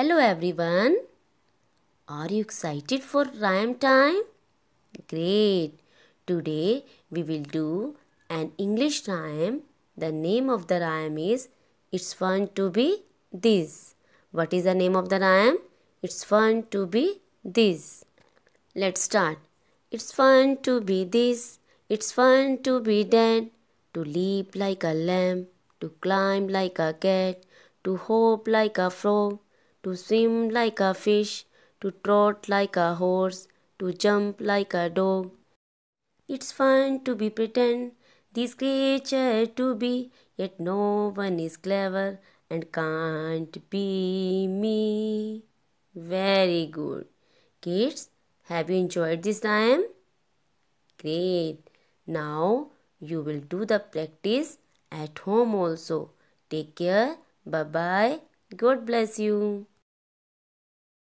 Hello everyone. Are you excited for rhyme time? Great. Today we will do an English rhyme. The name of the rhyme is It's Fun to Be This. What is the name of the rhyme? It's fun to be this. Let's start. It's fun to be this. It's fun to be that. To leap like a lamb. To climb like a cat. To hop like a frog to swim like a fish, to trot like a horse, to jump like a dog. It's fun to be pretend, this creature to be, yet no one is clever and can't be me. Very good. Kids, have you enjoyed this time? Great. Now you will do the practice at home also. Take care. Bye bye. God bless you.